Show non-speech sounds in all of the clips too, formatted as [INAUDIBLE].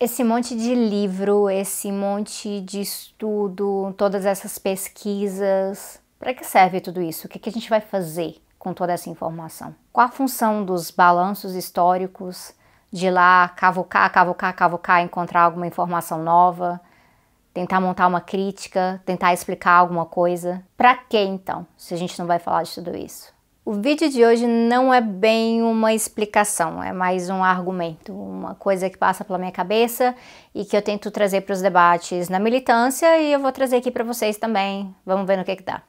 esse monte de livro, esse monte de estudo, todas essas pesquisas, para que serve tudo isso? O que, que a gente vai fazer com toda essa informação? Qual a função dos balanços históricos de ir lá cavocar, cavocar, cavocar, encontrar alguma informação nova, tentar montar uma crítica, tentar explicar alguma coisa? Para que então, se a gente não vai falar de tudo isso? O vídeo de hoje não é bem uma explicação, é mais um argumento, uma coisa que passa pela minha cabeça e que eu tento trazer para os debates na militância e eu vou trazer aqui para vocês também. Vamos ver no que, que dá.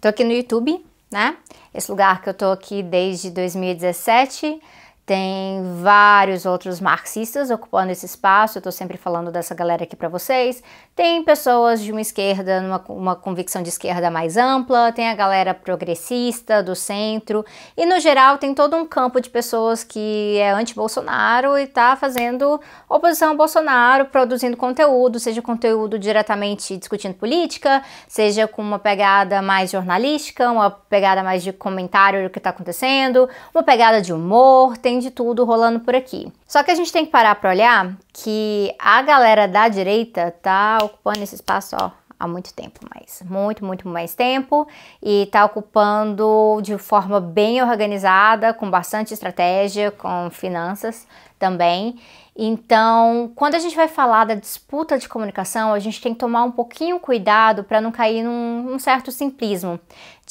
Tô aqui no YouTube, né? Esse lugar que eu tô aqui desde 2017 tem vários outros marxistas ocupando esse espaço, eu estou sempre falando dessa galera aqui para vocês. Tem pessoas de uma esquerda, numa, uma convicção de esquerda mais ampla, tem a galera progressista, do centro, e no geral tem todo um campo de pessoas que é anti-Bolsonaro e está fazendo oposição ao Bolsonaro, produzindo conteúdo, seja conteúdo diretamente discutindo política, seja com uma pegada mais jornalística, uma pegada mais de comentário do que está acontecendo, uma pegada de humor, tem tem de tudo rolando por aqui. Só que a gente tem que parar para olhar que a galera da direita tá ocupando esse espaço, ó, há muito tempo mais, muito, muito mais tempo e está ocupando de forma bem organizada, com bastante estratégia, com finanças também. Então, quando a gente vai falar da disputa de comunicação, a gente tem que tomar um pouquinho cuidado para não cair num, num certo simplismo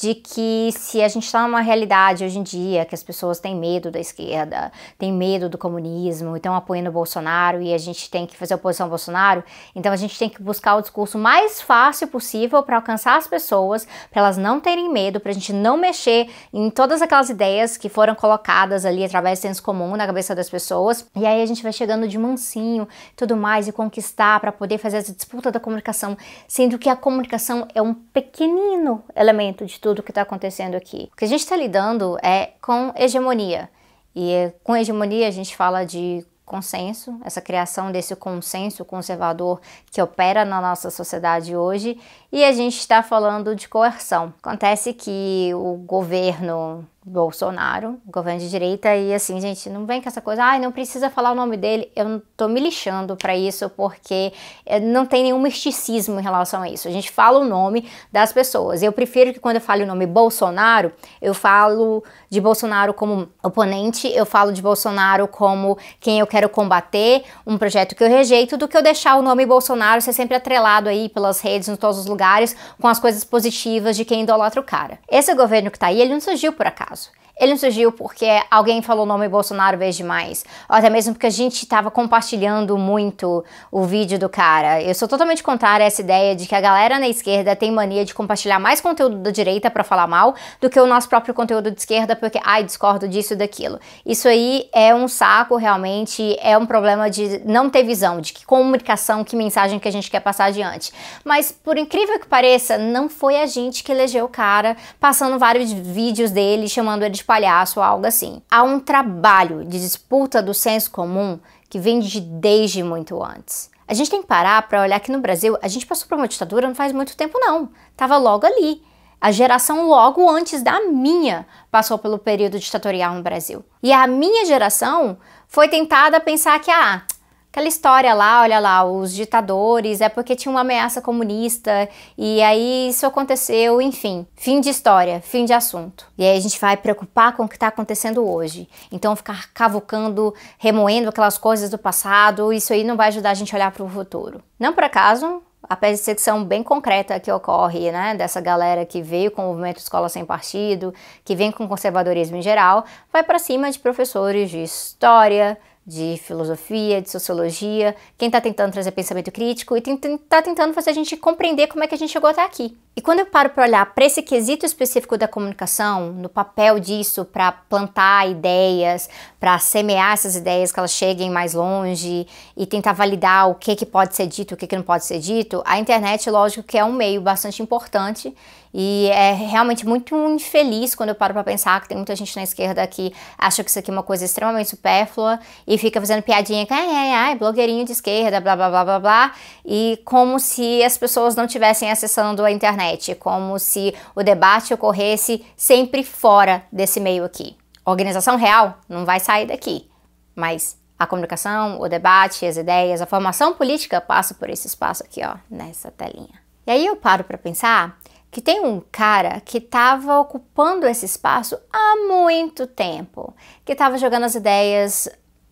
de que se a gente está numa realidade hoje em dia que as pessoas têm medo da esquerda, têm medo do comunismo, estão apoiando o Bolsonaro e a gente tem que fazer oposição ao Bolsonaro, então a gente tem que buscar o discurso mais fácil possível para alcançar as pessoas, para elas não terem medo, para a gente não mexer em todas aquelas ideias que foram colocadas ali através do senso comum na cabeça das pessoas. E aí a gente vai chegando de mansinho, tudo mais e conquistar para poder fazer essa disputa da comunicação, sendo que a comunicação é um pequenino elemento de tudo tudo que está acontecendo aqui. O que a gente está lidando é com hegemonia. E eh, com hegemonia a gente fala de consenso, essa criação desse consenso conservador que opera na nossa sociedade hoje, e a gente está falando de coerção. Acontece que o governo Bolsonaro, governo de direita, e assim, gente, não vem com essa coisa, ai, ah, não precisa falar o nome dele, eu não tô me lixando para isso, porque eh, não tem nenhum misticismo em relação a isso. A gente fala o nome das pessoas. Eu prefiro que quando eu fale o nome Bolsonaro, eu falo de Bolsonaro como oponente, eu falo de Bolsonaro como quem eu quero combater, um projeto que eu rejeito, do que eu deixar o nome Bolsonaro ser sempre atrelado aí pelas redes, em todos os lugares, com as coisas positivas de quem idolatra o cara. Esse governo que tá aí, ele não surgiu por acaso prazo. Ele não surgiu porque alguém falou o nome Bolsonaro vez demais. Ou até mesmo porque a gente estava compartilhando muito o vídeo do cara. Eu sou totalmente contrária a essa ideia de que a galera na esquerda tem mania de compartilhar mais conteúdo da direita para falar mal do que o nosso próprio conteúdo de esquerda, porque, ai, discordo disso e daquilo. Isso aí é um saco, realmente. É um problema de não ter visão, de que comunicação, que mensagem que a gente quer passar adiante. Mas, por incrível que pareça, não foi a gente que elegeu o cara, passando vários vídeos dele, chamando ele de de palhaço ou algo assim. Há um trabalho de disputa do senso comum que vem de desde muito antes. A gente tem que parar para olhar que no Brasil a gente passou por uma ditadura não faz muito tempo não, tava logo ali. A geração logo antes da minha passou pelo período ditatorial no Brasil. E a minha geração foi tentada a pensar que ah, Aquela história lá, olha lá, os ditadores, é porque tinha uma ameaça comunista, e aí isso aconteceu, enfim. Fim de história, fim de assunto. E aí a gente vai preocupar com o que está acontecendo hoje. Então ficar cavucando, remoendo aquelas coisas do passado, isso aí não vai ajudar a gente a olhar para o futuro. Não por acaso, a perseguição bem concreta que ocorre, né, dessa galera que veio com o movimento Escola Sem Partido, que vem com o conservadorismo em geral, vai para cima de professores de história, de filosofia, de sociologia, quem está tentando trazer pensamento crítico e está tentando fazer a gente compreender como é que a gente chegou até aqui. E quando eu paro para olhar para esse quesito específico da comunicação, no papel disso para plantar ideias, para semear essas ideias que elas cheguem mais longe e tentar validar o que, que pode ser dito, o que, que não pode ser dito, a internet, lógico, que é um meio bastante importante e é realmente muito infeliz quando eu paro para pensar que tem muita gente na esquerda que acha que isso aqui é uma coisa extremamente supérflua e fica fazendo piadinha que ai, ai, ai, blogueirinho de esquerda, blá, blá, blá, blá, blá, e como se as pessoas não tivessem acessando a internet internet, como se o debate ocorresse sempre fora desse meio aqui. organização real não vai sair daqui, mas a comunicação, o debate, as ideias, a formação política passa por esse espaço aqui, ó, nessa telinha. E aí eu paro para pensar que tem um cara que estava ocupando esse espaço há muito tempo, que estava jogando as ideias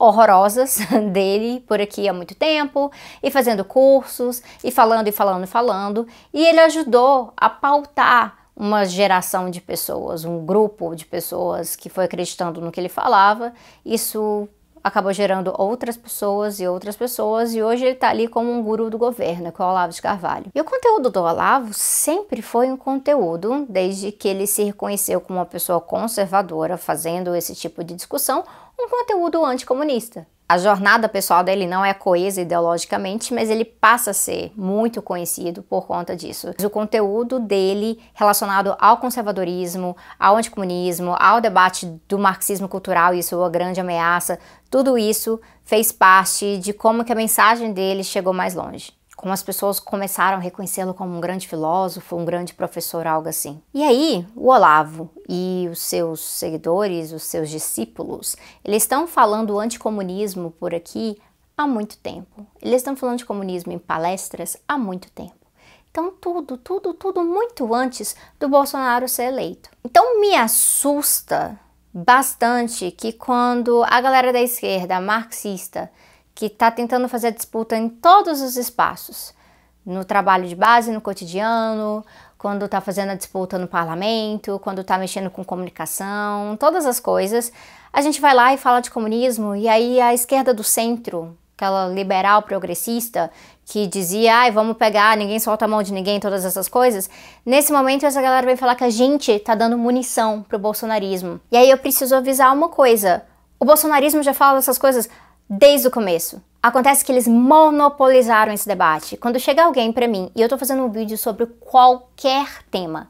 horrorosas [LAUGHS] dele por aqui há muito tempo, e fazendo cursos, e falando e falando e falando, e ele ajudou a pautar uma geração de pessoas, um grupo de pessoas que foi acreditando no que ele falava. Isso acabou gerando outras pessoas e outras pessoas, e hoje ele está ali como um guru do governo, que é o Olavo de Carvalho. E o conteúdo do Olavo sempre foi um conteúdo, desde que ele se reconheceu como uma pessoa conservadora, fazendo esse tipo de discussão, um conteúdo anticomunista. A jornada pessoal dele não é coesa ideologicamente, mas ele passa a ser muito conhecido por conta disso. O conteúdo dele relacionado ao conservadorismo, ao anticomunismo, ao debate do marxismo cultural e sua grande ameaça, tudo isso fez parte de como que a mensagem dele chegou mais longe como as pessoas começaram a reconhecê-lo como um grande filósofo, um grande professor, algo assim. E aí, o Olavo e os seus seguidores, os seus discípulos, eles estão falando anticomunismo por aqui há muito tempo. Eles estão falando de comunismo em palestras há muito tempo. Então, tudo, tudo, tudo muito antes do Bolsonaro ser eleito. Então, me assusta bastante que quando a galera da esquerda marxista que está tentando fazer a disputa em todos os espaços no trabalho de base, no cotidiano, quando está fazendo a disputa no parlamento, quando está mexendo com comunicação, todas as coisas. A gente vai lá e fala de comunismo, e aí a esquerda do centro, aquela liberal progressista, que dizia, ai, vamos pegar, ninguém solta a mão de ninguém, todas essas coisas. Nesse momento, essa galera vem falar que a gente tá dando munição pro bolsonarismo. E aí eu preciso avisar uma coisa: o bolsonarismo já fala essas coisas desde o começo. Acontece que eles monopolizaram esse debate. Quando chega alguém para mim e eu tô fazendo um vídeo sobre qualquer tema,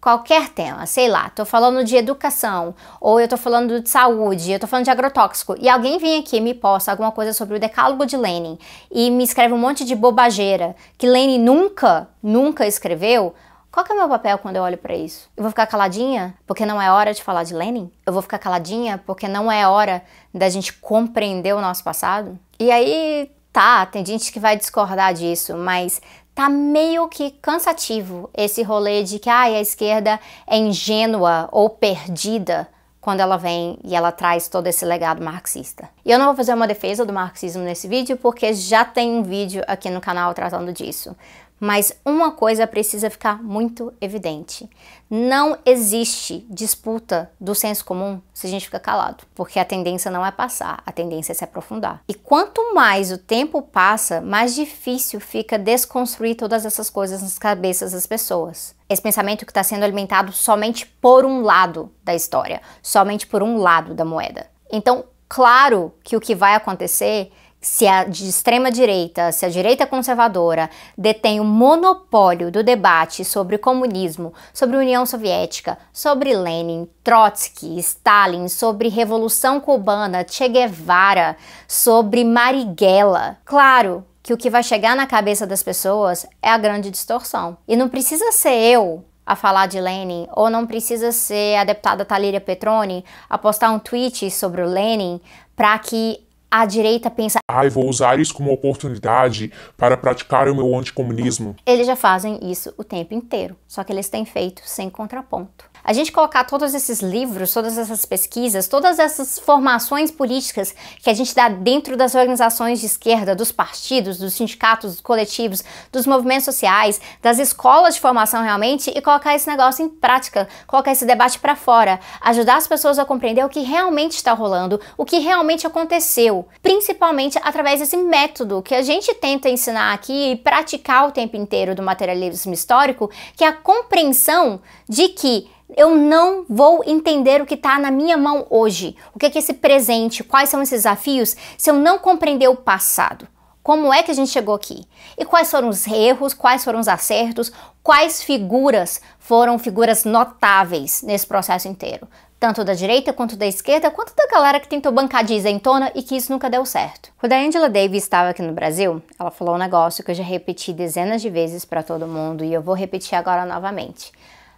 qualquer tema, sei lá, tô falando de educação, ou eu tô falando de saúde, eu tô falando de agrotóxico, e alguém vem aqui e me posta alguma coisa sobre o decálogo de Lenin e me escreve um monte de bobageira que Lenin nunca, nunca escreveu, qual é o meu papel quando eu olho para isso? Eu vou ficar caladinha porque não é hora de falar de Lenin? Eu vou ficar caladinha porque não é hora da gente compreender o nosso passado? E aí, tá, tem gente que vai discordar disso, mas tá meio que cansativo esse rolê de que ah, a esquerda é ingênua ou perdida quando ela vem e ela traz todo esse legado marxista. E eu não vou fazer uma defesa do marxismo nesse vídeo, porque já tem um vídeo aqui no canal tratando disso. Mas uma coisa precisa ficar muito evidente: não existe disputa do senso comum se a gente fica calado, porque a tendência não é passar, a tendência é se aprofundar. E quanto mais o tempo passa, mais difícil fica desconstruir todas essas coisas nas cabeças das pessoas. Esse pensamento que está sendo alimentado somente por um lado da história, somente por um lado da moeda. Então, claro que o que vai acontecer se a de extrema direita, se a direita conservadora detém o monopólio do debate sobre comunismo, sobre União Soviética, sobre Lenin, Trotsky, Stalin, sobre Revolução Cubana, Che Guevara, sobre Marighella, claro que o que vai chegar na cabeça das pessoas é a grande distorção. E não precisa ser eu a falar de Lenin, ou não precisa ser a deputada Talíria Petroni a postar um tweet sobre o Lenin para que a direita pensa: ai, vou usar isso como oportunidade para praticar o meu anticomunismo. Eles já fazem isso o tempo inteiro, só que eles têm feito sem contraponto a gente colocar todos esses livros, todas essas pesquisas, todas essas formações políticas que a gente dá dentro das organizações de esquerda, dos partidos, dos sindicatos, dos coletivos, dos movimentos sociais, das escolas de formação realmente e colocar esse negócio em prática, colocar esse debate para fora, ajudar as pessoas a compreender o que realmente está rolando, o que realmente aconteceu, principalmente através desse método que a gente tenta ensinar aqui e praticar o tempo inteiro do materialismo histórico, que é a compreensão de que eu não vou entender o que está na minha mão hoje, o que é esse presente, quais são esses desafios, se eu não compreender o passado. Como é que a gente chegou aqui? E quais foram os erros, quais foram os acertos, quais figuras foram figuras notáveis nesse processo inteiro? Tanto da direita quanto da esquerda, quanto da galera que tentou bancar de isentona e que isso nunca deu certo. Quando a Angela Davis estava aqui no Brasil, ela falou um negócio que eu já repeti dezenas de vezes para todo mundo e eu vou repetir agora novamente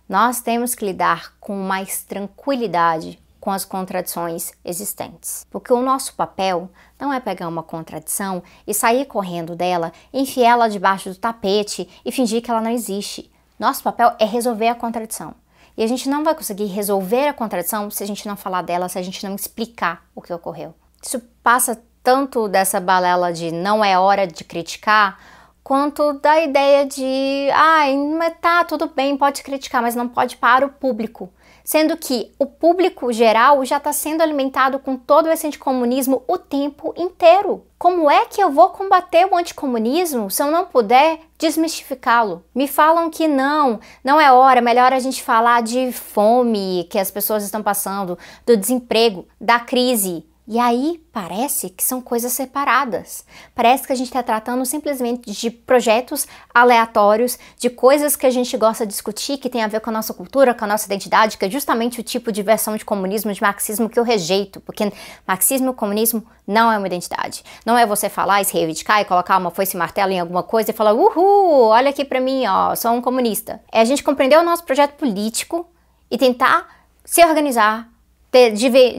nós temos que lidar com mais tranquilidade com as contradições existentes. Porque o nosso papel não é pegar uma contradição e sair correndo dela, enfiá-la debaixo do tapete e fingir que ela não existe. Nosso papel é resolver a contradição. E a gente não vai conseguir resolver a contradição se a gente não falar dela, se a gente não explicar o que ocorreu. Isso passa tanto dessa balela de não é hora de criticar, quanto da ideia de, ai, ah, tá, tudo bem, pode criticar, mas não pode para o público. Sendo que o público geral já está sendo alimentado com todo esse anticomunismo o tempo inteiro. Como é que eu vou combater o anticomunismo se eu não puder desmistificá-lo? Me falam que não, não é hora, melhor a gente falar de fome que as pessoas estão passando, do desemprego, da crise e aí parece que são coisas separadas. Parece que a gente está tratando simplesmente de projetos aleatórios, de coisas que a gente gosta de discutir, que tem a ver com a nossa cultura, com a nossa identidade, que é justamente o tipo de versão de comunismo, de marxismo que eu rejeito, porque marxismo e comunismo não é uma identidade. Não é você falar e se reivindicar e colocar uma foice e martelo em alguma coisa e falar, uhul, olha aqui para mim, ó, sou um comunista. É a gente compreender o nosso projeto político e tentar se organizar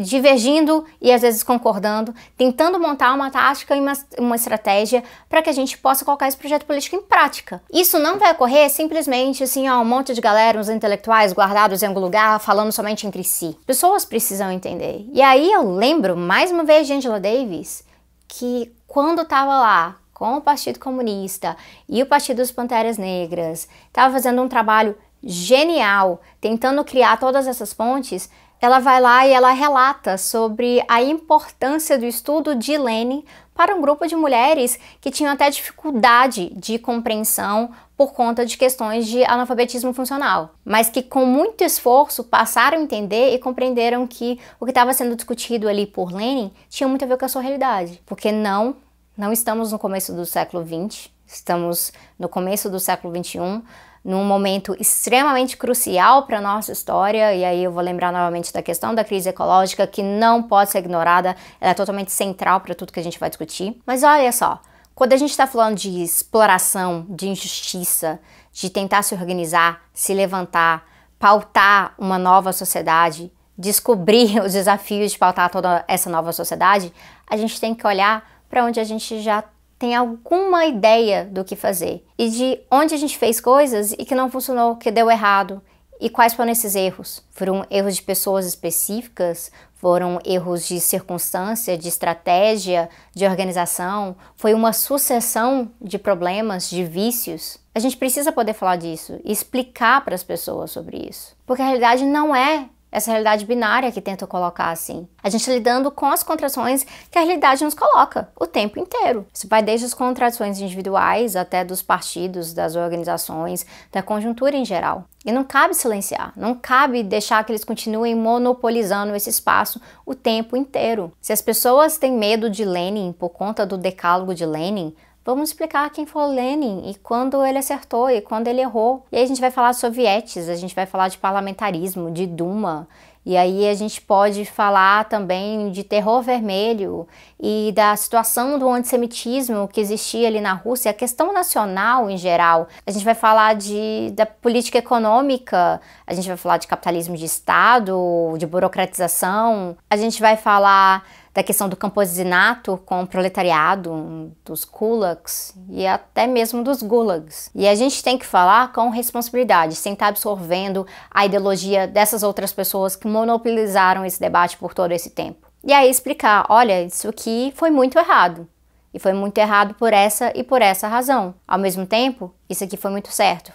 divergindo e às vezes concordando, tentando montar uma tática e uma, uma estratégia para que a gente possa colocar esse projeto político em prática. Isso não vai ocorrer simplesmente assim, ó, um monte de galera, uns intelectuais guardados em algum lugar, falando somente entre si. Pessoas precisam entender. E aí eu lembro, mais uma vez, de Angela Davis, que quando estava lá com o Partido Comunista e o Partido dos Panteras Negras, estava fazendo um trabalho genial, tentando criar todas essas pontes, ela vai lá e ela relata sobre a importância do estudo de Lenin para um grupo de mulheres que tinham até dificuldade de compreensão por conta de questões de analfabetismo funcional, mas que com muito esforço passaram a entender e compreenderam que o que estava sendo discutido ali por Lenin tinha muito a ver com a sua realidade, porque não, não estamos no começo do século XX, estamos no começo do século XXI, num momento extremamente crucial para a nossa história, e aí eu vou lembrar novamente da questão da crise ecológica, que não pode ser ignorada, ela é totalmente central para tudo que a gente vai discutir. Mas olha só, quando a gente está falando de exploração, de injustiça, de tentar se organizar, se levantar, pautar uma nova sociedade, descobrir [LAUGHS] os desafios de pautar toda essa nova sociedade, a gente tem que olhar para onde a gente já tem alguma ideia do que fazer e de onde a gente fez coisas e que não funcionou, que deu errado e quais foram esses erros. Foram erros de pessoas específicas? Foram erros de circunstância, de estratégia, de organização? Foi uma sucessão de problemas, de vícios? A gente precisa poder falar disso e explicar para as pessoas sobre isso, porque a realidade não é essa realidade binária que tento colocar assim. A gente lidando com as contrações que a realidade nos coloca o tempo inteiro. Isso vai desde as contrações individuais até dos partidos, das organizações, da conjuntura em geral. E não cabe silenciar, não cabe deixar que eles continuem monopolizando esse espaço o tempo inteiro. Se as pessoas têm medo de Lenin por conta do decálogo de Lenin, Vamos explicar quem foi Lenin e quando ele acertou e quando ele errou. E aí a gente vai falar de sovietes, a gente vai falar de parlamentarismo, de Duma. E aí a gente pode falar também de terror vermelho e da situação do antissemitismo que existia ali na Rússia, a questão nacional em geral. A gente vai falar de, da política econômica, a gente vai falar de capitalismo de Estado, de burocratização, a gente vai falar da questão do campesinato com o proletariado, dos kulaks e até mesmo dos gulags. E a gente tem que falar com responsabilidade, sem estar absorvendo a ideologia dessas outras pessoas que monopolizaram esse debate por todo esse tempo. E aí explicar, olha, isso aqui foi muito errado. E foi muito errado por essa e por essa razão. Ao mesmo tempo, isso aqui foi muito certo.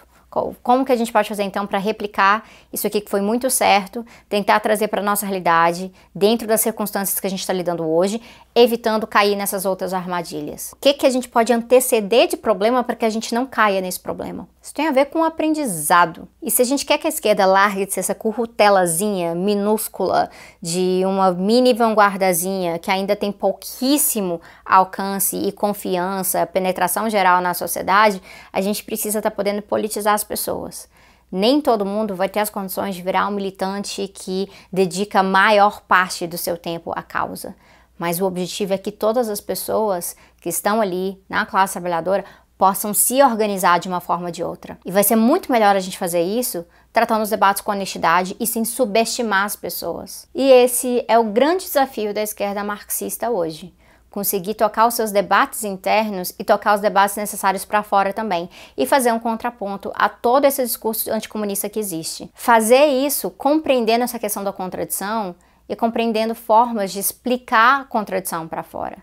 Como que a gente pode fazer então para replicar isso aqui que foi muito certo, tentar trazer para a nossa realidade, dentro das circunstâncias que a gente está lidando hoje? evitando cair nessas outras armadilhas? O que, que a gente pode anteceder de problema para que a gente não caia nesse problema? Isso tem a ver com o aprendizado. E se a gente quer que a esquerda largue de ser essa currutelazinha minúscula, de uma mini vanguardazinha que ainda tem pouquíssimo alcance e confiança, penetração geral na sociedade, a gente precisa estar tá podendo politizar as pessoas. Nem todo mundo vai ter as condições de virar um militante que dedica a maior parte do seu tempo à causa mas o objetivo é que todas as pessoas que estão ali na classe trabalhadora possam se organizar de uma forma ou de outra. E vai ser muito melhor a gente fazer isso tratando os debates com honestidade e sem subestimar as pessoas. E esse é o grande desafio da esquerda marxista hoje. Conseguir tocar os seus debates internos e tocar os debates necessários para fora também, e fazer um contraponto a todo esse discurso anticomunista que existe. Fazer isso compreendendo essa questão da contradição e compreendendo formas de explicar a contradição para fora.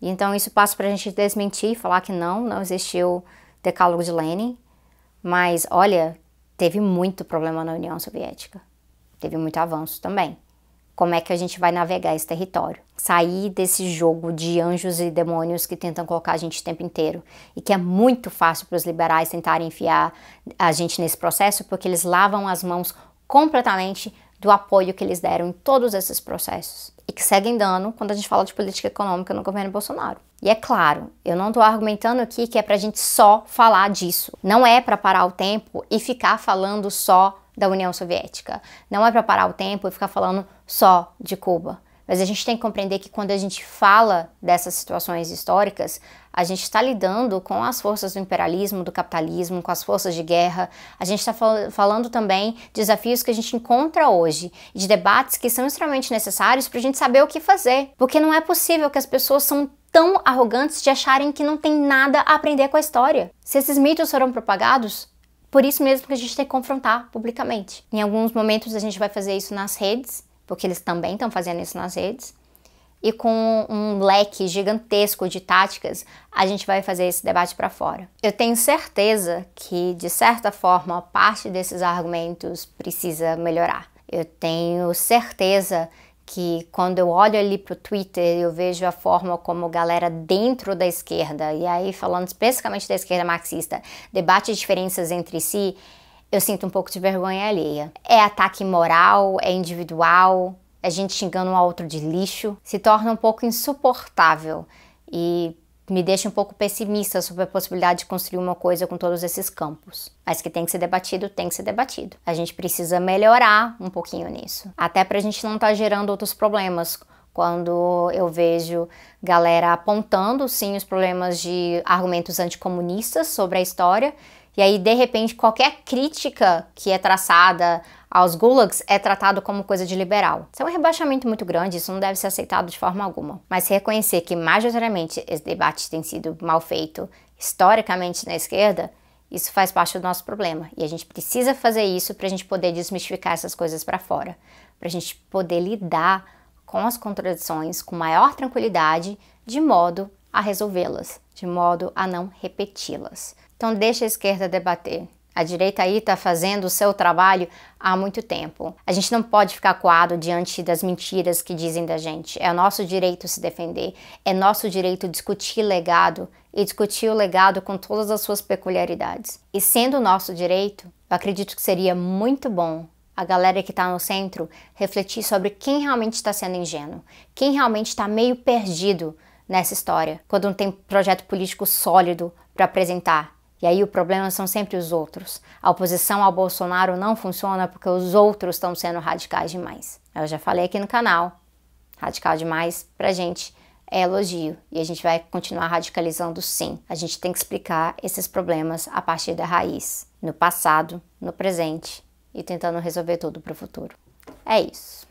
E então isso passa para a gente desmentir, e falar que não, não existiu decálogo de Lenin, mas olha, teve muito problema na União Soviética, teve muito avanço também. Como é que a gente vai navegar esse território? Sair desse jogo de anjos e demônios que tentam colocar a gente o tempo inteiro e que é muito fácil para os liberais tentarem enfiar a gente nesse processo porque eles lavam as mãos completamente do apoio que eles deram em todos esses processos e que seguem dando quando a gente fala de política econômica no governo Bolsonaro. E é claro, eu não estou argumentando aqui que é para a gente só falar disso. Não é para parar o tempo e ficar falando só da União Soviética. Não é para parar o tempo e ficar falando só de Cuba. Mas a gente tem que compreender que quando a gente fala dessas situações históricas, a gente está lidando com as forças do imperialismo, do capitalismo, com as forças de guerra. A gente está fal falando também de desafios que a gente encontra hoje, de debates que são extremamente necessários para a gente saber o que fazer. Porque não é possível que as pessoas são tão arrogantes de acharem que não tem nada a aprender com a história. Se esses mitos foram propagados, por isso mesmo que a gente tem que confrontar publicamente. Em alguns momentos a gente vai fazer isso nas redes, porque eles também estão fazendo isso nas redes. E com um leque gigantesco de táticas, a gente vai fazer esse debate para fora. Eu tenho certeza que, de certa forma, parte desses argumentos precisa melhorar. Eu tenho certeza que quando eu olho ali pro Twitter, eu vejo a forma como galera dentro da esquerda, e aí falando especificamente da esquerda marxista, debate diferenças entre si, eu sinto um pouco de vergonha alheia. É ataque moral, é individual, é gente xingando um ao outro de lixo, se torna um pouco insuportável e me deixa um pouco pessimista sobre a possibilidade de construir uma coisa com todos esses campos. Mas que tem que ser debatido, tem que ser debatido. A gente precisa melhorar um pouquinho nisso, até para a gente não estar tá gerando outros problemas. Quando eu vejo galera apontando, sim, os problemas de argumentos anticomunistas sobre a história e aí, de repente, qualquer crítica que é traçada aos gulags é tratado como coisa de liberal. Isso é um rebaixamento muito grande, isso não deve ser aceitado de forma alguma. Mas reconhecer que majoritariamente esse debate tem sido mal feito historicamente na esquerda, isso faz parte do nosso problema. E a gente precisa fazer isso para a gente poder desmistificar essas coisas para fora, para a gente poder lidar com as contradições com maior tranquilidade, de modo a resolvê-las, de modo a não repeti-las. Então deixa a esquerda debater. A direita aí está fazendo o seu trabalho há muito tempo. A gente não pode ficar coado diante das mentiras que dizem da gente. É nosso direito se defender, é nosso direito discutir legado e discutir o legado com todas as suas peculiaridades. E sendo nosso direito, eu acredito que seria muito bom a galera que está no centro refletir sobre quem realmente está sendo ingênuo, quem realmente está meio perdido nessa história, quando não tem projeto político sólido para apresentar e aí o problema são sempre os outros. A oposição ao Bolsonaro não funciona porque os outros estão sendo radicais demais. Eu já falei aqui no canal, radical demais pra gente é elogio e a gente vai continuar radicalizando sim. A gente tem que explicar esses problemas a partir da raiz, no passado, no presente e tentando resolver tudo para o futuro. É isso.